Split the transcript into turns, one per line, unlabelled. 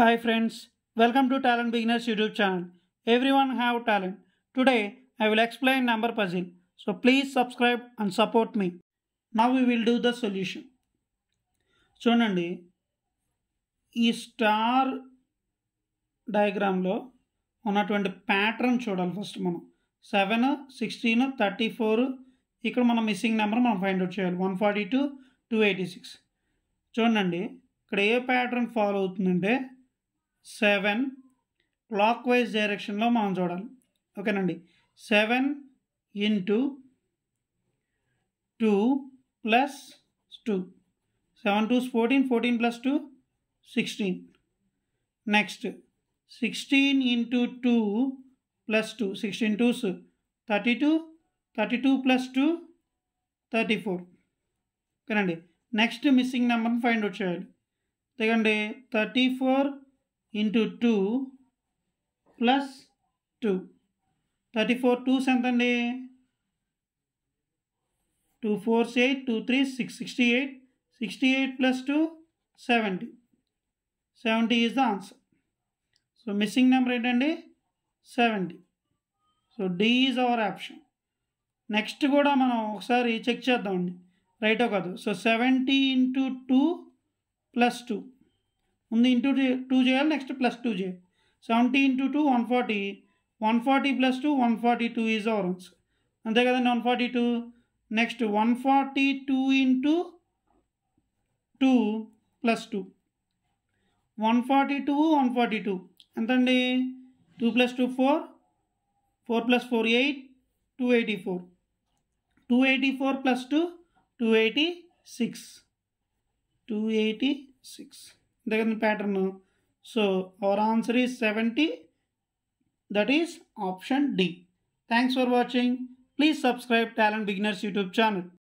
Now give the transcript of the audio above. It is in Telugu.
Hi friends, welcome to Talent Beginners YouTube channel. Everyone have talent. Today I will explain number puzzle. So please subscribe and support me. Now we will do the solution. చూడండి ఈ స్టార్ డయాగ్రామ్లో ఉన్నటువంటి ప్యాటర్న్ చూడాలి ఫస్ట్ మనం సెవెన్ సిక్స్టీన్ థర్టీ ఫోర్ ఇక్కడ మనం మిస్సింగ్ నెంబర్ మనం ఫైండ్ అవుట్ చేయాలి one forty two two eighty six చూడండి ఇక్కడ ఏ ప్యాటర్న్ ఫాలో అవుతుందంటే సెవెన్ క్లాక్ వైజ్ డైరెక్షన్లో మనం చూడాలి ఓకేనండి seven into two plus two seven twos fourteen fourteen plus two sixteen next sixteen into two plus two sixteen twos thirty two thirty two plus two thirty four ఓకేనండి నెక్స్ట్ మిస్సింగ్ నెంబర్ని ఫైండ్ అవుట్ చేయాలి తెగండి thirty four into two plus two thirty four twos ఎంతండి two fours eight two three six sixty eight sixty eight plus two seventy seventy is the answer so missing number ఏంటండి seventy so D is our option next కూడా మనం ఒకసారి చెక్ చేద్దామండి రైటో కాదు so seventy into two plus two ఉంది ఇంటూ టూ చేయాలి నెక్స్ట్ ప్లస్ టూ చేయాలి seventy into two one forty one forty plus two one forty two is our అంతే కదండి one forty two next one forty two into two plus two one forty two one forty two ఎంతండి two plus two four four plus four eight two eighty four two eighty four plus two two eighty six two eighty six దగ్గర pattern so our answer is seventy that is option D thanks for watching please subscribe talent beginners YouTube channel